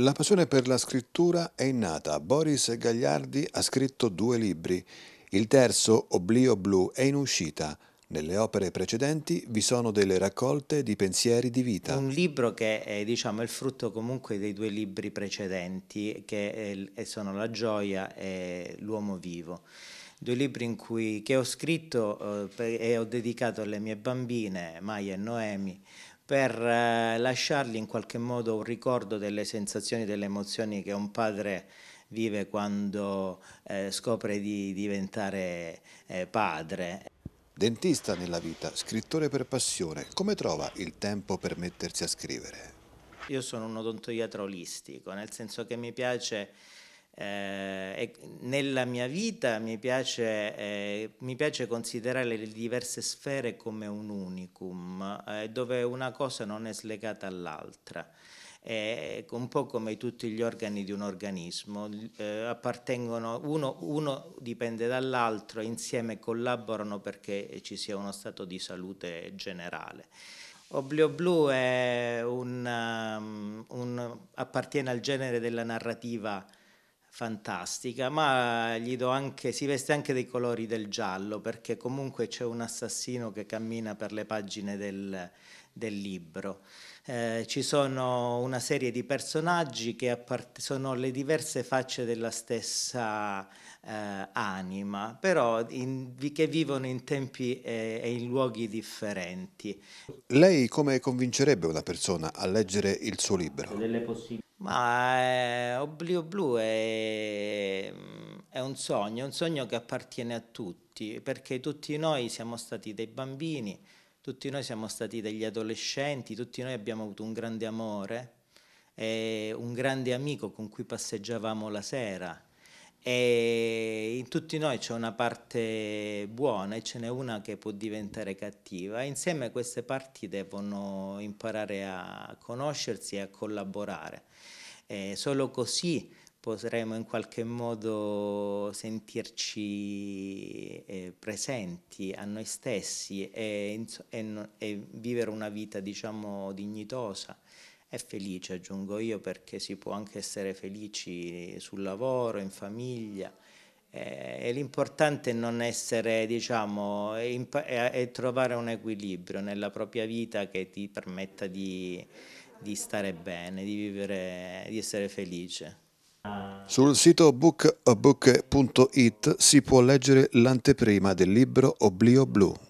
La passione per la scrittura è innata. Boris Gagliardi ha scritto due libri. Il terzo, Oblio Blu, è in uscita. Nelle opere precedenti vi sono delle raccolte di pensieri di vita. Un libro che è diciamo, il frutto comunque dei due libri precedenti, che è, sono La gioia e L'uomo vivo. Due libri cui, che ho scritto eh, per, e ho dedicato alle mie bambine, Maya e Noemi, per eh, lasciargli in qualche modo un ricordo delle sensazioni, delle emozioni che un padre vive quando eh, scopre di diventare eh, padre. Dentista nella vita, scrittore per passione, come trova il tempo per mettersi a scrivere? Io sono un odontoiatra olistico, nel senso che mi piace eh, nella mia vita mi piace, eh, mi piace, considerare le diverse sfere come un unicum, eh, dove una cosa non è slegata all'altra. un po' come tutti gli organi di un organismo, eh, appartengono, uno, uno dipende dall'altro, insieme collaborano perché ci sia uno stato di salute generale. Oblio Blu un, um, un, appartiene al genere della narrativa fantastica, ma gli do anche, si veste anche dei colori del giallo perché comunque c'è un assassino che cammina per le pagine del, del libro. Eh, ci sono una serie di personaggi che sono le diverse facce della stessa eh, anima, però in, che vivono in tempi e, e in luoghi differenti. Lei come convincerebbe una persona a leggere il suo libro? Ma eh, Oblio Blu è, è, un sogno, un sogno che appartiene a tutti, perché tutti noi siamo stati dei bambini, tutti noi siamo stati degli adolescenti, tutti noi abbiamo avuto un grande amore, un grande amico con cui passeggiavamo la sera e in tutti noi c'è una parte buona e ce n'è una che può diventare cattiva. Insieme queste parti devono imparare a conoscersi e a collaborare. E solo così potremo in qualche modo sentirci eh, presenti a noi stessi e, e, e vivere una vita diciamo dignitosa e felice aggiungo io perché si può anche essere felici sul lavoro, in famiglia eh, l'importante è non essere, diciamo, è, trovare un equilibrio nella propria vita che ti permetta di, di stare bene, di vivere, di essere felice. Sul sito bookabook.it si può leggere l'anteprima del libro Oblio Blu